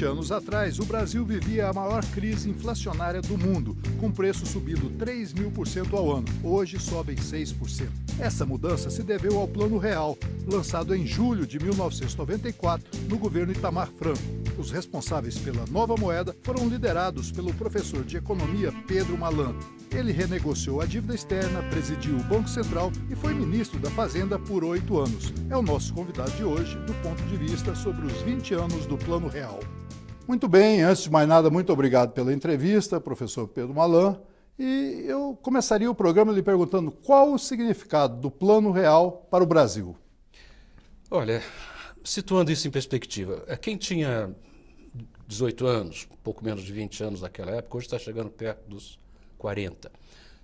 20 anos atrás, o Brasil vivia a maior crise inflacionária do mundo, com preços subindo 3 mil por cento ao ano. Hoje sobem 6%. Essa mudança se deveu ao Plano Real, lançado em julho de 1994 no governo Itamar Franco os responsáveis pela nova moeda foram liderados pelo professor de economia Pedro Malan. Ele renegociou a dívida externa, presidiu o Banco Central e foi ministro da Fazenda por oito anos. É o nosso convidado de hoje, do ponto de vista sobre os 20 anos do Plano Real. Muito bem, antes de mais nada, muito obrigado pela entrevista, professor Pedro Malan. E eu começaria o programa lhe perguntando qual o significado do Plano Real para o Brasil. Olha, situando isso em perspectiva, é, quem tinha 18 anos, pouco menos de 20 anos naquela época, hoje está chegando perto dos 40.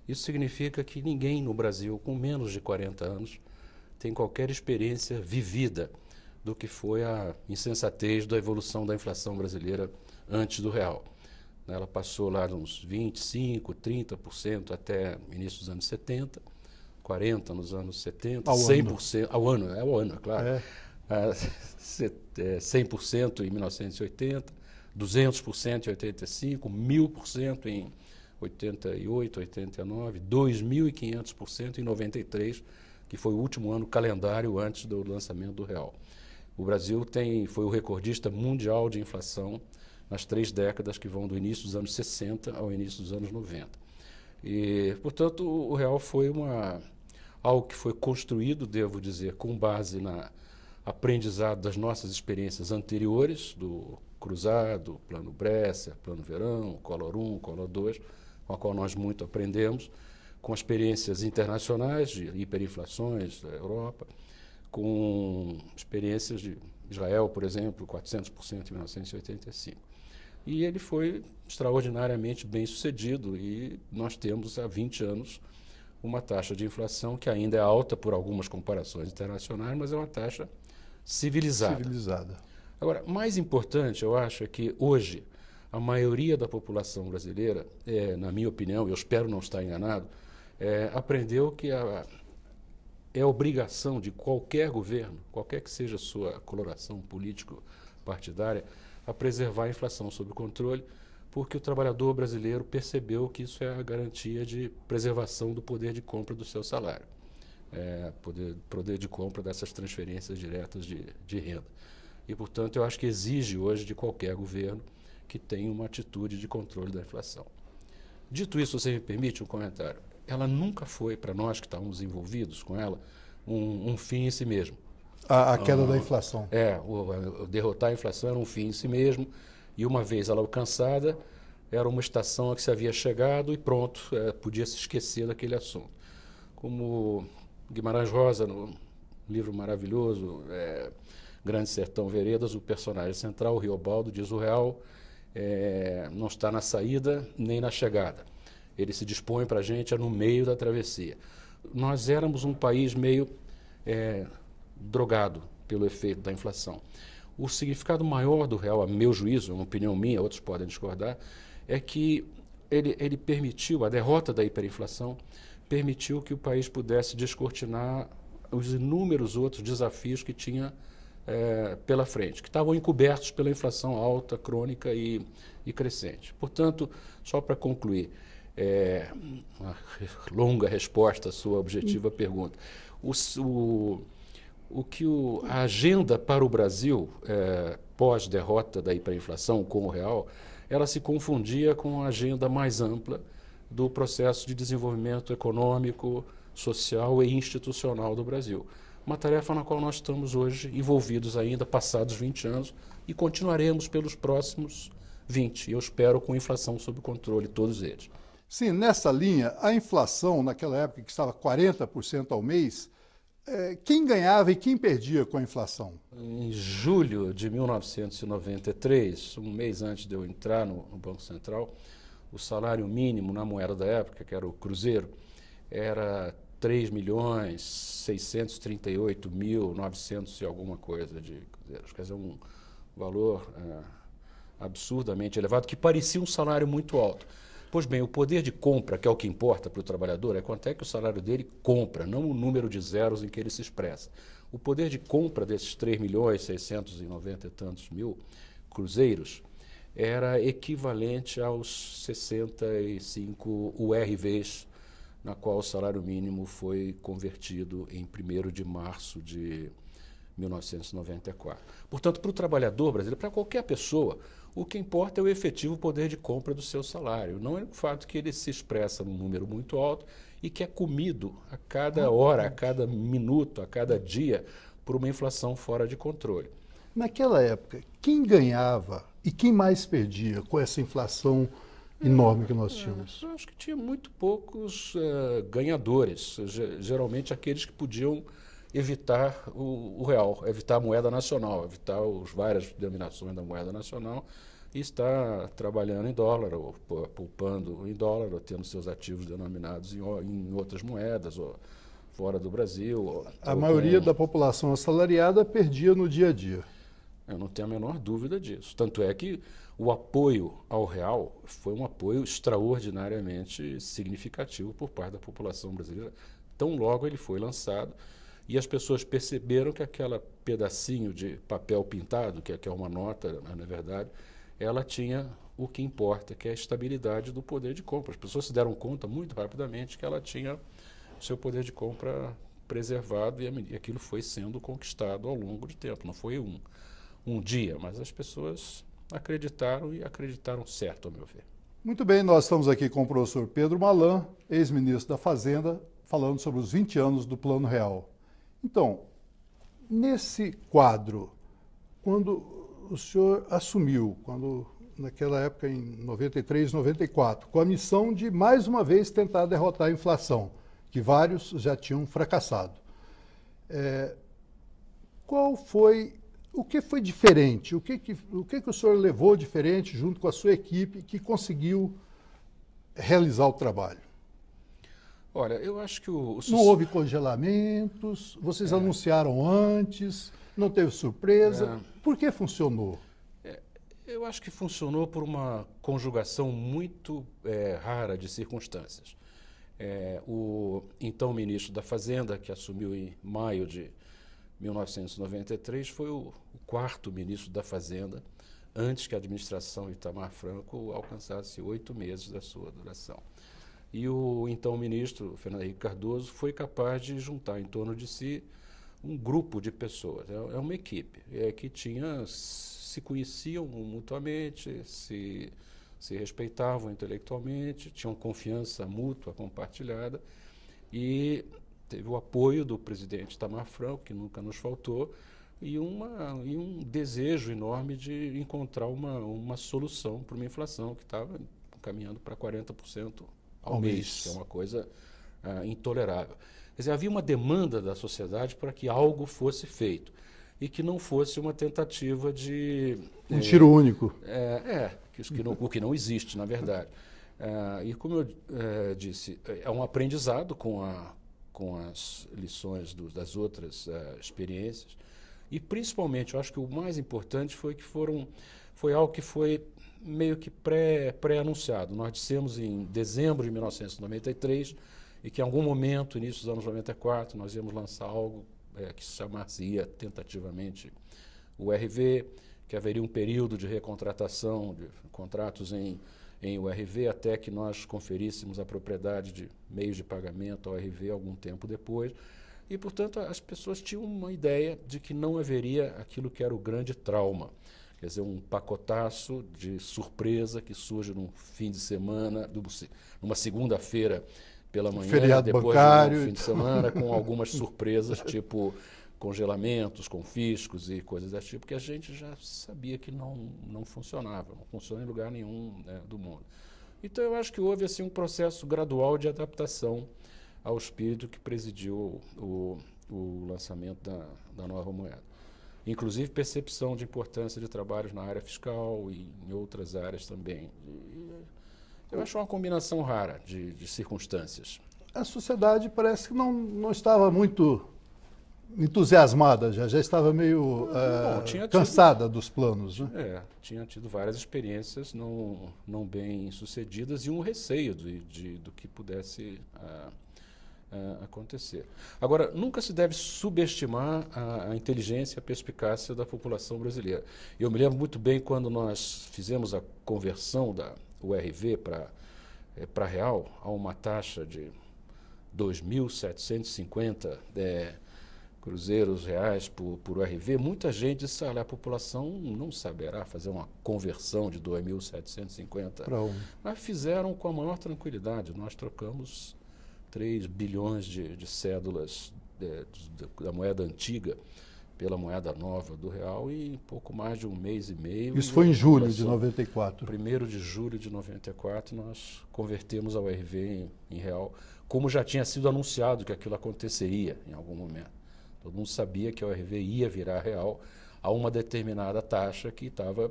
Isso significa que ninguém no Brasil com menos de 40 anos tem qualquer experiência vivida do que foi a insensatez da evolução da inflação brasileira antes do real. Ela passou lá uns 25, 30% até início dos anos 70, 40 nos anos 70, ao 100% ano. ao ano, é ao ano, é claro. É. 100% ah, é, em 1980, 200% em 85, 1000% em 88, 89, 2500% em 93, que foi o último ano calendário antes do lançamento do real. O Brasil tem, foi o recordista mundial de inflação nas três décadas que vão do início dos anos 60 ao início dos anos 90. E, portanto, o real foi uma, algo que foi construído, devo dizer, com base na aprendizado das nossas experiências anteriores, do Cruzado, Plano Bresser, Plano Verão, Color 1, Color 2, com a qual nós muito aprendemos, com experiências internacionais de hiperinflações da Europa, com experiências de Israel, por exemplo, 400% em 1985. E ele foi extraordinariamente bem sucedido e nós temos há 20 anos uma taxa de inflação que ainda é alta por algumas comparações internacionais, mas é uma taxa civilizada. civilizada. Agora, mais importante, eu acho, é que hoje a maioria da população brasileira, é, na minha opinião, eu espero não estar enganado, é, aprendeu que a, é obrigação de qualquer governo, qualquer que seja a sua coloração político-partidária, a preservar a inflação sob controle, porque o trabalhador brasileiro percebeu que isso é a garantia de preservação do poder de compra do seu salário, é, poder, poder de compra dessas transferências diretas de, de renda. E, portanto, eu acho que exige hoje de qualquer governo que tenha uma atitude de controle da inflação. Dito isso, você me permite um comentário? ela nunca foi, para nós que estávamos envolvidos com ela, um, um fim em si mesmo. A, a ah, queda ah, da inflação. É, o, o derrotar a inflação era um fim em si mesmo, e uma vez ela alcançada, era uma estação a que se havia chegado e pronto, é, podia se esquecer daquele assunto. Como Guimarães Rosa, no livro maravilhoso, é, Grande Sertão Veredas, o personagem central, o Riobaldo, diz o real é, não está na saída nem na chegada ele se dispõe para a gente é no meio da travessia. Nós éramos um país meio é, drogado pelo efeito da inflação. O significado maior do real, a meu juízo, é uma opinião minha, outros podem discordar, é que ele, ele permitiu, a derrota da hiperinflação, permitiu que o país pudesse descortinar os inúmeros outros desafios que tinha é, pela frente, que estavam encobertos pela inflação alta, crônica e, e crescente. Portanto, só para concluir, é, uma longa resposta à sua objetiva pergunta. O, o, o que o, a agenda para o Brasil, é, pós-derrota da hiperinflação com o real, ela se confundia com a agenda mais ampla do processo de desenvolvimento econômico, social e institucional do Brasil. Uma tarefa na qual nós estamos hoje envolvidos ainda, passados 20 anos, e continuaremos pelos próximos 20. Eu espero com inflação sob controle, todos eles. Sim, nessa linha, a inflação, naquela época que estava 40% ao mês, é, quem ganhava e quem perdia com a inflação? Em julho de 1993, um mês antes de eu entrar no, Banco Central, o salário mínimo na moeda da época, que era o cruzeiro, era 3 milhões 638 mil 900 e alguma coisa de cruzeiros. Quer dizer, um valor é, absurdamente elevado, que parecia um salário muito alto. Pois bem, o poder de compra, que é o que importa para o trabalhador, é quanto é que o salário dele compra, não o número de zeros em que ele se expressa. O poder de compra desses 3 milhões 690 e tantos mil cruzeiros era equivalente aos 65 URVs, na qual o salário mínimo foi convertido em 1 de março de 1994. Portanto, para o trabalhador brasileiro, para qualquer pessoa, o que importa é o efetivo poder de compra do seu salário, não é o fato que ele se expressa num número muito alto e que é comido a cada hora, a cada minuto, a cada dia por uma inflação fora de controle. Naquela época, quem ganhava e quem mais perdia com essa inflação enorme que nós é, tínhamos? Eu acho que tinha muito poucos uh, ganhadores, geralmente aqueles que podiam evitar o, o real, evitar a moeda nacional, evitar as várias denominações da moeda nacional e estar trabalhando em dólar, ou poupando em dólar, ou tendo seus ativos denominados em, em outras moedas, ou fora do Brasil. Ou, a ou maioria com... da população assalariada perdia no dia a dia. Eu não tenho a menor dúvida disso. Tanto é que o apoio ao real foi um apoio extraordinariamente significativo por parte da população brasileira, tão logo ele foi lançado e as pessoas perceberam que aquele pedacinho de papel pintado, que é, é uma nota, na né, é verdade, ela tinha o que importa, que é a estabilidade do poder de compra. As pessoas se deram conta muito rapidamente que ela tinha seu poder de compra preservado e aquilo foi sendo conquistado ao longo de tempo. Não foi um, um dia, mas as pessoas acreditaram e acreditaram certo, ao meu ver. Muito bem, nós estamos aqui com o professor Pedro Malan, ex-ministro da Fazenda, falando sobre os 20 anos do Plano Real. Então, nesse quadro, quando o senhor assumiu, quando naquela época em 93, 94, com a missão de mais uma vez tentar derrotar a inflação, que vários já tinham fracassado. É, qual foi, o que foi diferente, o que, que o que, que o senhor levou diferente junto com a sua equipe que conseguiu realizar o trabalho? Olha, eu acho que o. Não houve congelamentos, vocês é. anunciaram antes, não teve surpresa. É. Por que funcionou? É, eu acho que funcionou por uma conjugação muito é, rara de circunstâncias. É, o então ministro da Fazenda, que assumiu em maio de 1993, foi o, o quarto ministro da Fazenda antes que a administração Itamar Franco alcançasse oito meses da sua duração. E o então ministro Fernando Henrique Cardoso foi capaz de juntar em torno de si um grupo de pessoas, é, é uma equipe, é que tinha se conheciam mutuamente, se, se respeitavam intelectualmente, tinham confiança mútua compartilhada e teve o apoio do presidente Tamar Franco, que nunca nos faltou, e, uma, e um desejo enorme de encontrar uma, uma solução para uma inflação que estava caminhando para 40% ao, ao mês, mês, que é uma coisa ah, intolerável. Quer dizer, havia uma demanda da sociedade para que algo fosse feito e que não fosse uma tentativa de. Um eh, tiro único. É, é que que não, o que não existe, na verdade. Ah, e como eu eh, disse, é um aprendizado com, a, com as lições do, das outras ah, experiências. E principalmente, eu acho que o mais importante foi que foram, foi algo que foi meio que pré-anunciado. Pré Nós dissemos em dezembro de 1993 e que em algum momento, início dos anos 94, nós íamos lançar algo é, que chamaria tentativamente o RV, que haveria um período de recontratação de contratos em, em URV até que nós conferíssemos a propriedade de meios de pagamento ao URV algum tempo depois. E, portanto, as pessoas tinham uma ideia de que não haveria aquilo que era o grande trauma Quer dizer, um pacotaço de surpresa que surge num fim de semana, numa segunda-feira pela manhã, Feriado depois bancário, de um fim de semana, com algumas surpresas, tipo congelamentos, confiscos e coisas desse tipo, que a gente já sabia que não, não funcionava, não funciona em lugar nenhum né, do mundo. Então, eu acho que houve assim, um processo gradual de adaptação ao espírito que presidiu o, o lançamento da, da nova moeda inclusive percepção de importância de trabalhos na área fiscal e em outras áreas também. E eu acho uma combinação rara de, de circunstâncias. A sociedade parece que não, não estava muito entusiasmada, já, já estava meio é, cansada tido, dos planos. Né? É, tinha tido várias experiências não, não bem sucedidas e um receio de, de do que pudesse. Ah, uh, acontecer. Agora, nunca se deve subestimar a, a inteligência e a perspicácia da população brasileira. Eu me lembro muito bem quando nós fizemos a conversão da URV para é, para real a uma taxa de 2.750 é, cruzeiros reais por, por URV, muita gente disse, olha, a população não saberá fazer uma conversão de 2.750. Mas fizeram com a maior tranquilidade. Nós trocamos 3 bilhões de, de cédulas é, de, de, da moeda antiga pela moeda nova do real e em pouco mais de um mês e meio. Isso foi em julho de 94. primeiro de julho de 94 nós convertemos a URV em, em real, como já tinha sido anunciado que aquilo aconteceria em algum momento. Todo mundo sabia que a URV ia virar real a uma determinada taxa que estava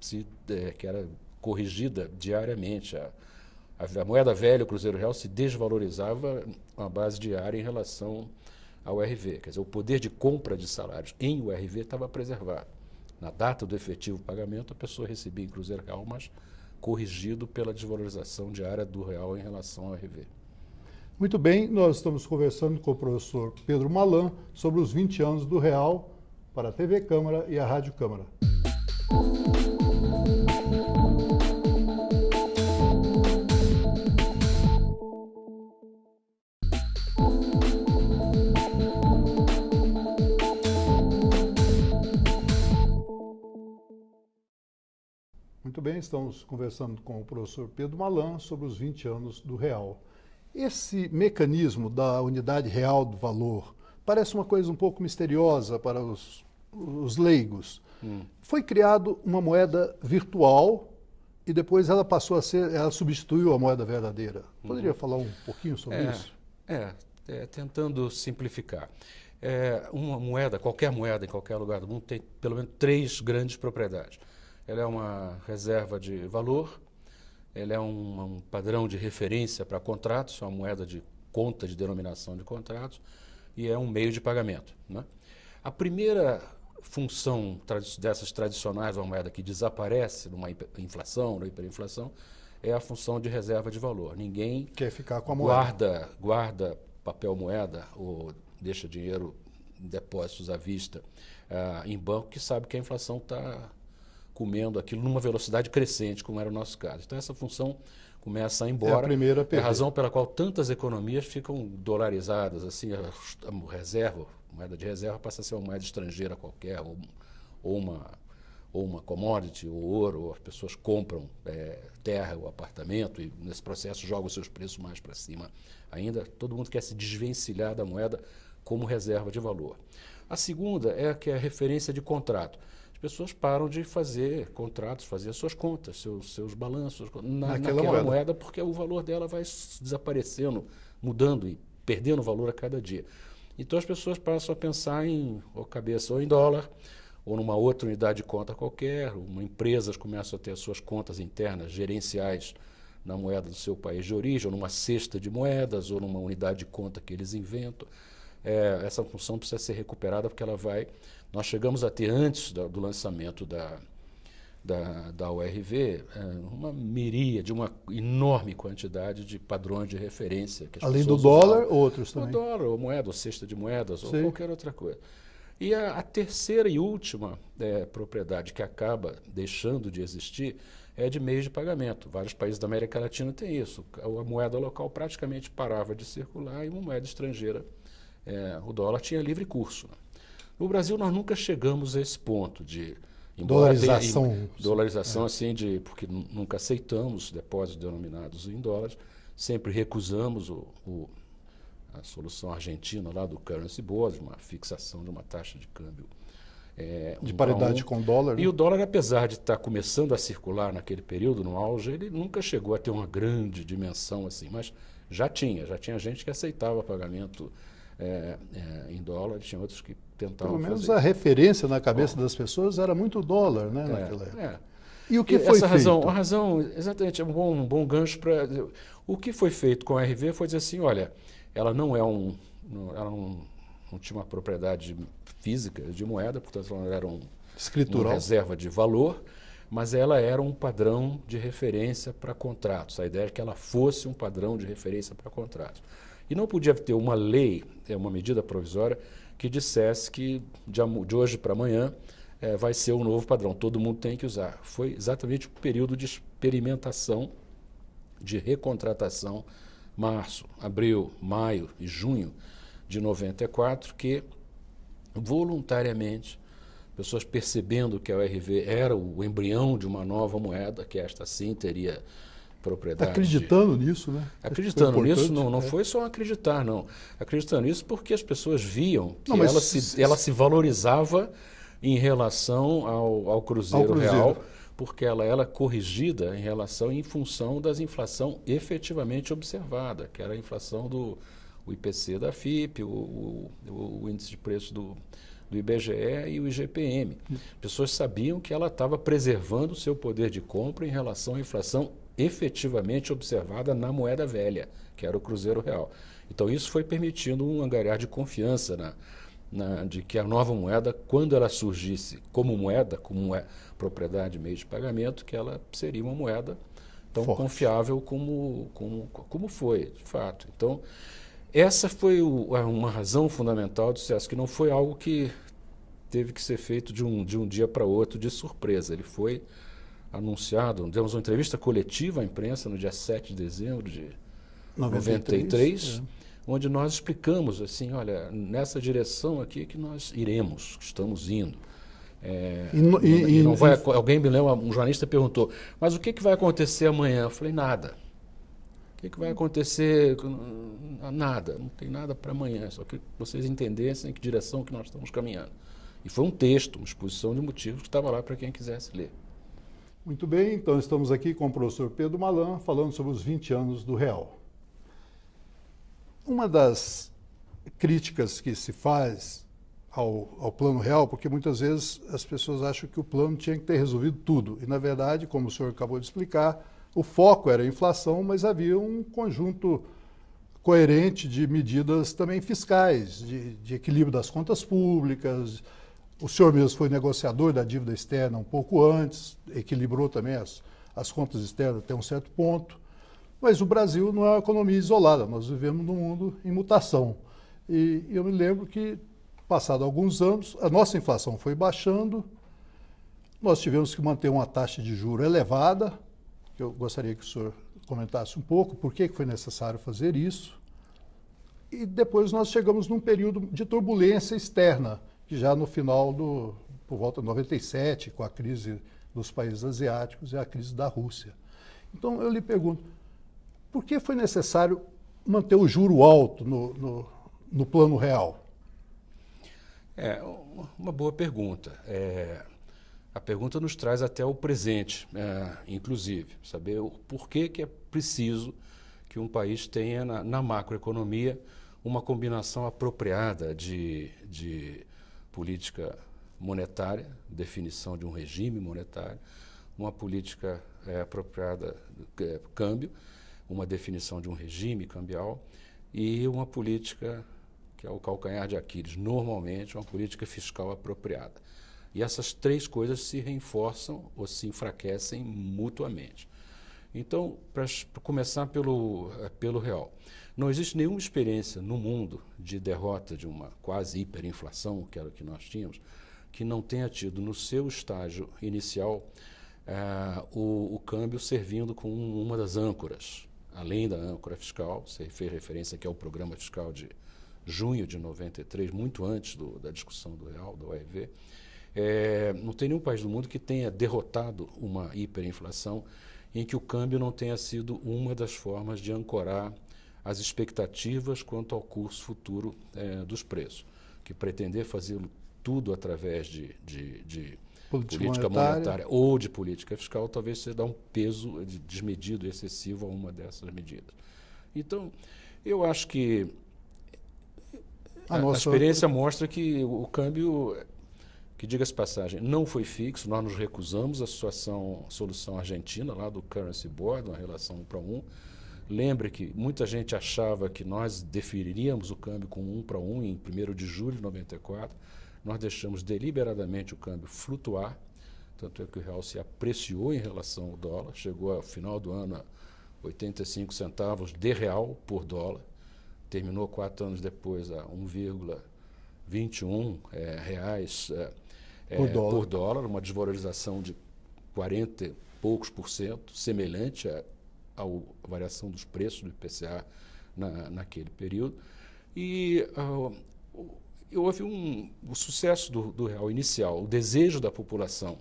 se é, que era corrigida diariamente a, a, a moeda velha, o Cruzeiro Real, se desvalorizava com a base diária em relação ao RV. Quer dizer, o poder de compra de salários em o RV estava preservado. Na data do efetivo pagamento, a pessoa recebia em Cruzeiro Real, mas corrigido pela desvalorização diária do real em relação ao RV. Muito bem, nós estamos conversando com o professor Pedro Malan sobre os 20 anos do real para a TV Câmara e a Rádio Câmara. Muito bem, estamos conversando com o professor Pedro Malan sobre os 20 anos do real. Esse mecanismo da unidade real do valor parece uma coisa um pouco misteriosa para os, os leigos. Hum. Foi criado uma moeda virtual e depois ela passou a ser, ela substituiu a moeda verdadeira. Uhum. Poderia hum. falar um pouquinho sobre é, isso? É, é, tentando simplificar. É, uma moeda, qualquer moeda em qualquer lugar do mundo, tem pelo menos três grandes propriedades ela é uma reserva de valor, ela é um, um padrão de referência para contratos, uma moeda de conta de denominação de contratos e é um meio de pagamento. Né? A primeira função dessas tradicionais, uma moeda que desaparece numa inflação, numa hiperinflação, é a função de reserva de valor. Ninguém quer ficar com a moeda. Guarda, guarda papel moeda ou deixa dinheiro em depósitos à vista uh, em banco que sabe que a inflação está comendo aquilo numa velocidade crescente, como era o nosso caso. Então, essa função começa a ir embora. É a, é a, razão pela qual tantas economias ficam dolarizadas, assim, a, a reserva, a moeda de reserva passa a ser uma moeda estrangeira qualquer, ou, ou uma ou uma commodity, ou ouro, ou as pessoas compram é, terra ou apartamento e nesse processo jogam seus preços mais para cima ainda. Todo mundo quer se desvencilhar da moeda como reserva de valor. A segunda é a que é a referência de contrato pessoas param de fazer contratos, fazer suas contas, seus, seus balanços na, naquela, naquela moeda. moeda, porque o valor dela vai desaparecendo, mudando e perdendo valor a cada dia. Então as pessoas passam a pensar em ou cabeça ou em dólar, ou numa outra unidade de conta qualquer, uma, empresas começam a ter suas contas internas gerenciais na moeda do seu país de origem, ou numa cesta de moedas, ou numa unidade de conta que eles inventam. É, essa função precisa ser recuperada porque ela vai nós chegamos a ter, antes da, do lançamento da, da, da URV, é, uma miríade, uma enorme quantidade de padrões de referência. Além do dólar, usavam. outros também? O dólar, ou moeda, ou cesta de moedas, Sim. ou qualquer outra coisa. E a, a terceira e última é, propriedade que acaba deixando de existir é de meios de pagamento. Vários países da América Latina têm isso. A moeda local praticamente parava de circular e uma moeda estrangeira, é, o dólar, tinha livre curso. Né? No Brasil, nós nunca chegamos a esse ponto de. dolarização. Tenha, dolarização, é. assim, de, porque nunca aceitamos depósitos denominados em dólares, sempre recusamos o, o, a solução argentina lá do currency board, uma fixação de uma taxa de câmbio. É, de um paridade um. com o dólar. E né? o dólar, apesar de estar tá começando a circular naquele período, no auge, ele nunca chegou a ter uma grande dimensão assim, mas já tinha, já tinha gente que aceitava pagamento é, é, em dólar, tinha outros que tentavam Pelo menos fazer. a referência na cabeça Bom, das pessoas era muito dólar, né, é, naquela época. É. E o que e foi essa feito? razão, a razão, exatamente, é um bom, um bom gancho para... O que foi feito com a RV foi dizer assim, olha, ela não é um... ela não, não tinha uma propriedade física de moeda, portanto ela era um, uma reserva de valor, mas ela era um padrão de referência para contratos. A ideia é que ela fosse um padrão de referência para contratos. E não podia ter uma lei, é uma medida provisória, que dissesse que de, hoje para amanhã é, vai ser o um novo padrão, todo mundo tem que usar. Foi exatamente o período de experimentação, de recontratação, março, abril, maio e junho de 94, que voluntariamente, pessoas percebendo que a URV era o embrião de uma nova moeda, que esta sim teria propriedade. Tá acreditando nisso, né? Acreditando nisso, não, não é. foi só acreditar, não. Acreditando nisso porque as pessoas viam que não, ela, se, se, ela se valorizava em relação ao, ao, cruzeiro, ao cruzeiro real, porque ela era corrigida em relação em função das inflação efetivamente observada, que era a inflação do IPC da FIP, o, o, o índice de preço do, do IBGE e o IGPM. Hum. Pessoas sabiam que ela estava preservando o seu poder de compra em relação à inflação efetivamente observada na moeda velha, que era o Cruzeiro Real. Então, isso foi permitindo um angariar de confiança na, na, de que a nova moeda, quando ela surgisse como moeda, como é propriedade meio de pagamento, que ela seria uma moeda tão Forte. confiável como, como, como foi, de fato. Então, essa foi o, uma razão fundamental do sucesso, que não foi algo que teve que ser feito de um, de um dia para outro, de surpresa. Ele foi anunciado, demos uma entrevista coletiva à imprensa no dia 7 de dezembro de 93, 93 é. onde nós explicamos assim, olha, nessa direção aqui que nós iremos, que estamos indo. É, e, no, e, e, não vai, e, alguém me lembra, um jornalista perguntou, mas o que, que vai acontecer amanhã? Eu falei, nada. O que, que vai acontecer? Nada, não tem nada para amanhã, só que vocês entendessem que direção que nós estamos caminhando. E foi um texto, uma exposição de motivos que estava lá para quem quisesse ler. Muito bem, então estamos aqui com o professor Pedro Malan falando sobre os 20 anos do real. Uma das críticas que se faz ao, ao, plano real, porque muitas vezes as pessoas acham que o plano tinha que ter resolvido tudo. E, na verdade, como o senhor acabou de explicar, o foco era a inflação, mas havia um conjunto coerente de medidas também fiscais, de, de equilíbrio das contas públicas, o senhor mesmo foi negociador da dívida externa um pouco antes, equilibrou também as, as contas externas até um certo ponto. Mas o Brasil não é uma economia isolada, nós vivemos num mundo em mutação. E eu me lembro que, passado alguns anos, a nossa inflação foi baixando, nós tivemos que manter uma taxa de juro elevada, que eu gostaria que o senhor comentasse um pouco, por que foi necessário fazer isso. E depois nós chegamos num período de turbulência externa, já no final do por volta de 97, com a crise dos países asiáticos e a crise da Rússia. Então eu lhe pergunto, por que foi necessário manter o juro alto no, no, no plano real? É uma boa pergunta. É, a pergunta nos traz até o presente, é, inclusive, saber o porquê que é preciso que um país tenha na, na macroeconomia uma combinação apropriada de, de política monetária, definição de um regime monetário, uma política é, apropriada, é, câmbio, uma definição de um regime cambial e uma política, que é o calcanhar de Aquiles, normalmente, uma política fiscal apropriada. E essas três coisas se reforçam ou se enfraquecem mutuamente. Então, para começar pelo, eh, pelo real. Não existe nenhuma experiência no mundo de derrota de uma quase hiperinflação, que era o que nós tínhamos, que não tenha tido no seu estágio inicial eh, o, o, câmbio servindo como uma das âncoras. Além da âncora fiscal, você fez referência que é o programa fiscal de junho de 93, muito antes do, da discussão do real, do OEV. É, eh, não tem nenhum país do mundo que tenha derrotado uma hiperinflação em que o câmbio não tenha sido uma das formas de ancorar as expectativas quanto ao curso futuro é, dos preços, que pretender fazê-lo tudo através de, de, de política, política monetária. monetária. ou de política fiscal, talvez você dá um peso desmedido, excessivo a uma dessas medidas. Então, eu acho que a, a, nossa... a experiência mostra que o câmbio que diga-se passagem, não foi fixo, nós nos recusamos a situação, solução argentina lá do Currency Board, uma relação um para um, Lembre que muita gente achava que nós definiríamos o câmbio com 1 para 1 em 1 de julho de 94. Nós deixamos deliberadamente o câmbio flutuar, tanto é que o real se apreciou em relação ao dólar, chegou ao final do ano a 85 centavos de real por dólar, terminou quatro anos depois a 1,21 é, eh, reais é, por, dólar. por dólar, uma desvalorização de 40 e poucos por cento, semelhante a a variação dos preços do IPCA na, naquele período. E uh, houve um, o sucesso do, do, real inicial, o desejo da população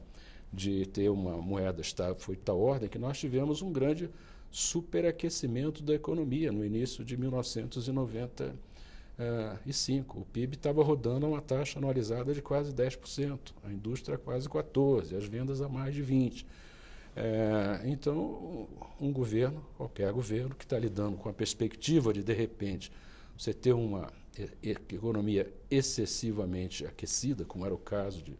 de ter uma moeda estável foi de tal ordem que nós tivemos um grande superaquecimento da economia no início de 1995. Ah, o PIB estava rodando a uma taxa anualizada de quase 10%, a indústria quase 14%, as vendas a mais de 20%. É, então, um governo, qualquer governo, que está lidando com a perspectiva de, de repente, você ter uma economia excessivamente aquecida, como era o caso de,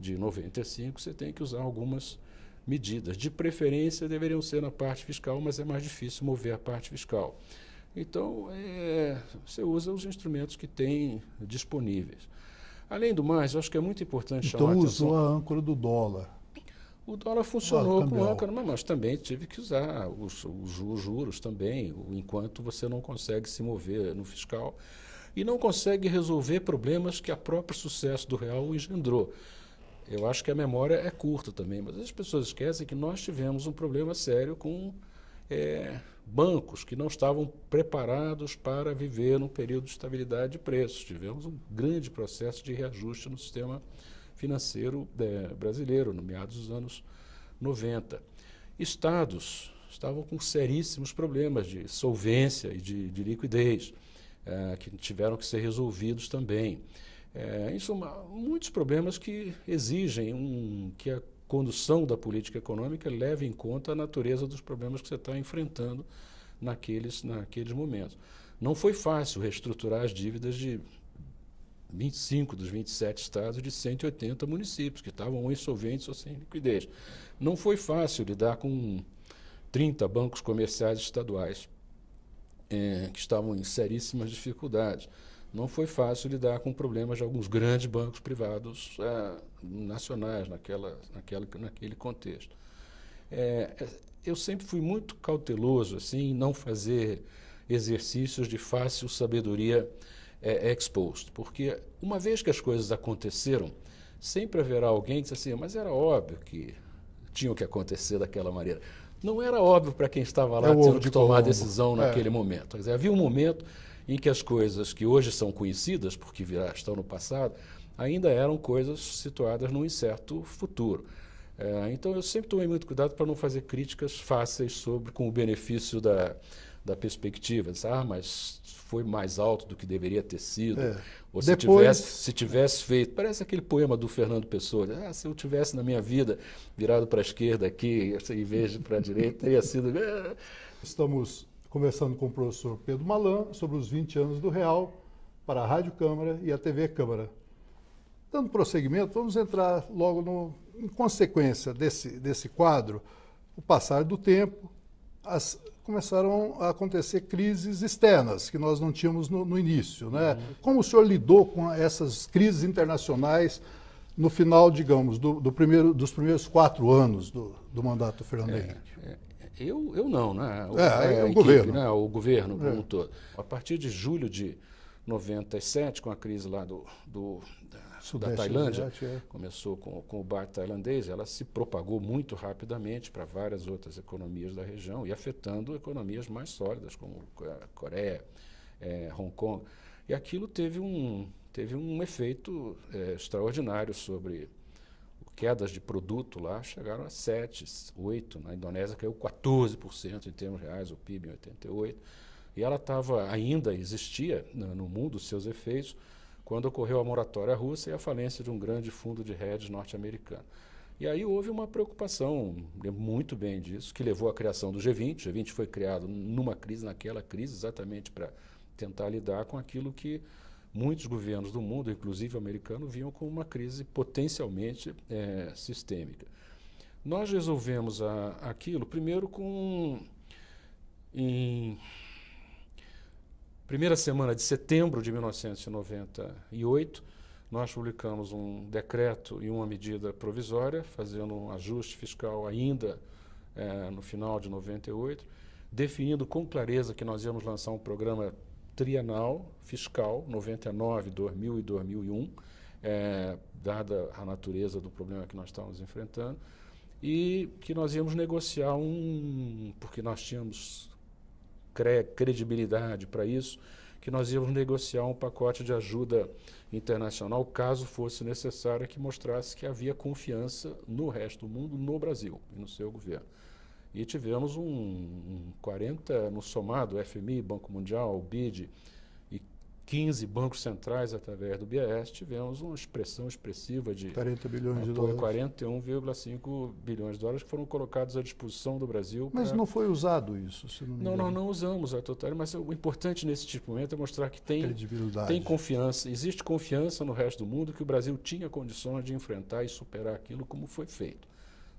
de 95, você tem que usar algumas medidas. De preferência, deveriam ser na parte fiscal, mas é mais difícil mover a parte fiscal. Então, é, você usa os instrumentos que tem disponíveis. Além do mais, eu acho que é muito importante então, chamar a atenção... Então usou a âncora do dólar o dólar funcionou com o âncora, mas também tive que usar os, os, os juros também, enquanto você não consegue se mover no fiscal e não consegue resolver problemas que a próprio sucesso do real engendrou. Eu acho que a memória é curta também, mas as pessoas esquecem que nós tivemos um problema sério com é, bancos que não estavam preparados para viver num período de estabilidade de preços. Tivemos um grande processo de reajuste no sistema financeiro financeiro é, brasileiro, no meados dos anos 90. Estados estavam com seríssimos problemas de solvência e de, de liquidez, é, que tiveram que ser resolvidos também. É, em suma, muitos problemas que exigem um, que a condução da política econômica leve em conta a natureza dos problemas que você está enfrentando naqueles, naqueles momentos. Não foi fácil reestruturar as dívidas de 25 dos 27 estados de 180 municípios que estavam insolventes ou sem liquidez. Não foi fácil lidar com 30 bancos comerciais estaduais eh, que estavam em seríssimas dificuldades. Não foi fácil lidar com problemas de alguns grandes bancos privados eh, nacionais naquela, naquela, naquele contexto. É, eu sempre fui muito cauteloso assim, em não fazer exercícios de fácil sabedoria é, é, exposto. Porque uma vez que as coisas aconteceram, sempre haverá alguém que diz assim, mas era óbvio que tinham que acontecer daquela maneira. Não era óbvio para quem estava lá é tendo que tomar a decisão é. naquele é. momento. Dizer, havia um momento em que as coisas que hoje são conhecidas, porque virá, estão no passado, ainda eram coisas situadas num incerto futuro. É, então eu sempre tomei muito cuidado para não fazer críticas fáceis sobre com o benefício da, da perspectiva. Diz, ah, mas foi mais alto do que deveria ter sido, é. ou se, Depois... tivesse, se tivesse feito. Parece aquele poema do Fernando Pessoa: ah, se eu tivesse na minha vida virado para a esquerda aqui, em vez de para a direita, teria sido. Ah". Estamos conversando com o professor Pedro Malan sobre os 20 anos do Real para a Rádio Câmara e a TV Câmara. Dando prosseguimento, vamos entrar logo no, em consequência desse, desse quadro, o passar do tempo, as começaram a acontecer crises externas, que nós não tínhamos no, no início. Né? Uhum. Como o senhor lidou com essas crises internacionais no final, digamos, do, do primeiro, dos primeiros quatro anos do, do mandato Fernando é, é, eu, eu não, né? O, é, é, é, é o equipe, governo. Né? O governo como é. um todo. A partir de julho de 97, com a crise lá do, do Sudeste da Tailândia. é. Começou com, com o bar tailandês, ela se propagou muito rapidamente para várias outras economias da região e afetando economias mais sólidas, como a eh, Coreia, é, Hong Kong. E aquilo teve um, teve um efeito é, extraordinário sobre quedas de produto lá chegaram a 7, 8. Na Indonésia caiu 14% em termos reais, o PIB em 88. E ela estava, ainda existia né, no mundo seus efeitos, quando ocorreu a moratória russa e a falência de um grande fundo de hedge norte-americano. E aí houve uma preocupação, né, muito bem disso, que levou à criação do G20. O G20 foi criado numa crise, naquela crise, exatamente para tentar lidar com aquilo que muitos governos do mundo, inclusive o americano, viam como uma crise potencialmente é, sistêmica. Nós resolvemos a, aquilo, primeiro, com. Em primeira semana de setembro de 1998, nós publicamos um decreto e uma medida provisória, fazendo um ajuste fiscal ainda é, no final de 98, definindo com clareza que nós íamos lançar um programa trienal fiscal 99, 2000 e 2001, é, dada a natureza do problema que nós estávamos enfrentando, e que nós íamos negociar um, porque nós tínhamos cre credibilidade para isso, que nós íamos negociar um pacote de ajuda internacional, caso fosse necessário, que mostrasse que havia confiança no resto do mundo, no Brasil e no seu governo. E tivemos um, um 40, no somado, FMI, Banco Mundial, BID, 15 bancos centrais através do BIES, tivemos uma expressão expressiva de 40 bilhões de dólares. 41,5 bilhões de dólares que foram colocados à disposição do Brasil. Mas pra... não foi usado isso, se não me engano. Não, não, não usamos a total, mas o importante nesse tipo de momento é mostrar que tem, tem confiança, existe confiança no resto do mundo que o Brasil tinha condições de enfrentar e superar aquilo como foi feito.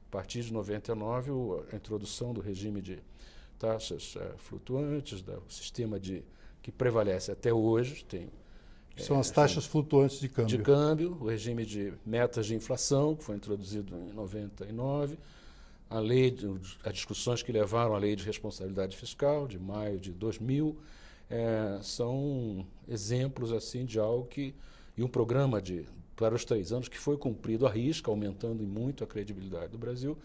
A partir de 99, a introdução do regime de taxas eh, flutuantes, do sistema de que prevalece até hoje. Tem, São é, as taxas assim, flutuantes de câmbio. De câmbio, o regime de metas de inflação, que foi introduzido em 99, a lei, as discussões que levaram à lei de responsabilidade fiscal, de maio de 2000, é, eh, são exemplos assim de algo que e um programa de para os três anos que foi cumprido à risca, aumentando muito a credibilidade do Brasil,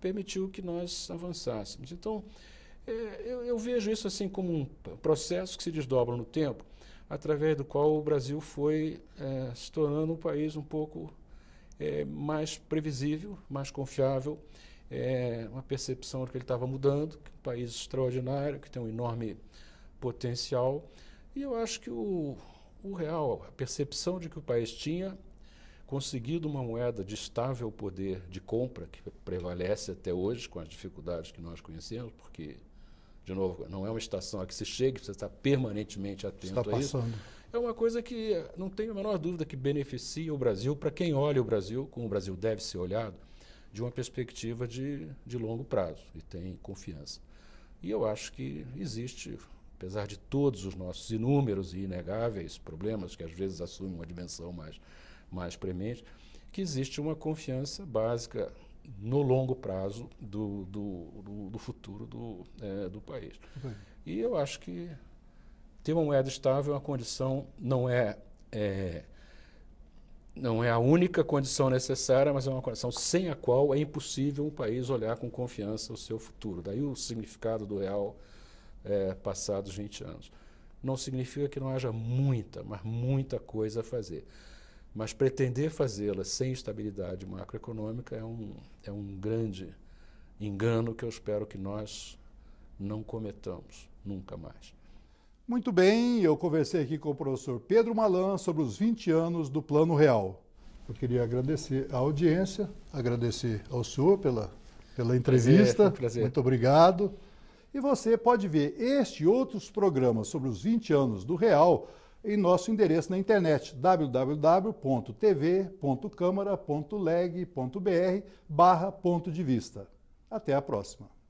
permitiu que nós avançássemos. Então, é, eu, eu vejo isso assim como um processo que se desdobra no tempo, através do qual o Brasil foi é, se tornando um país um pouco é, mais previsível, mais confiável, é, uma percepção de que ele estava mudando, que é um país extraordinário, que tem um enorme potencial. E eu acho que o, o real, a percepção de que o país tinha conseguido uma moeda de estável poder de compra, que prevalece até hoje com as dificuldades que nós conhecemos, porque de novo, não é uma estação a que se chegue, você está permanentemente atento está a isso. É uma coisa que não tenho a menor dúvida que beneficia o Brasil para quem olha o Brasil, como o Brasil deve ser olhado, de uma perspectiva de, de longo prazo e tem confiança. E eu acho que existe, apesar de todos os nossos inúmeros e inegáveis problemas, que às vezes assumem uma dimensão mais, mais premente, que existe uma confiança básica no longo prazo do, do, do, do futuro do, é, do país. E eu acho que ter uma moeda estável é uma condição, não é, é, não é a única condição necessária, mas é uma condição sem a qual é impossível um país olhar com confiança o seu futuro. Daí o significado do real é, passados 20 anos. Não significa que não haja muita, mas muita coisa a fazer. Mas pretender fazê-la sem estabilidade macroeconômica é um, é um grande engano que eu espero que nós não cometamos nunca mais. Muito bem, eu conversei aqui com o professor Pedro Malan sobre os 20 anos do Plano Real. Eu queria agradecer à audiência, agradecer ao senhor pela, pela entrevista. Prazer, prazer. Muito obrigado. E você pode ver este e outros programas sobre os 20 anos do Real em nosso endereço na internet www.tv.câmara.leg.br barra ponto de vista. Até a próxima.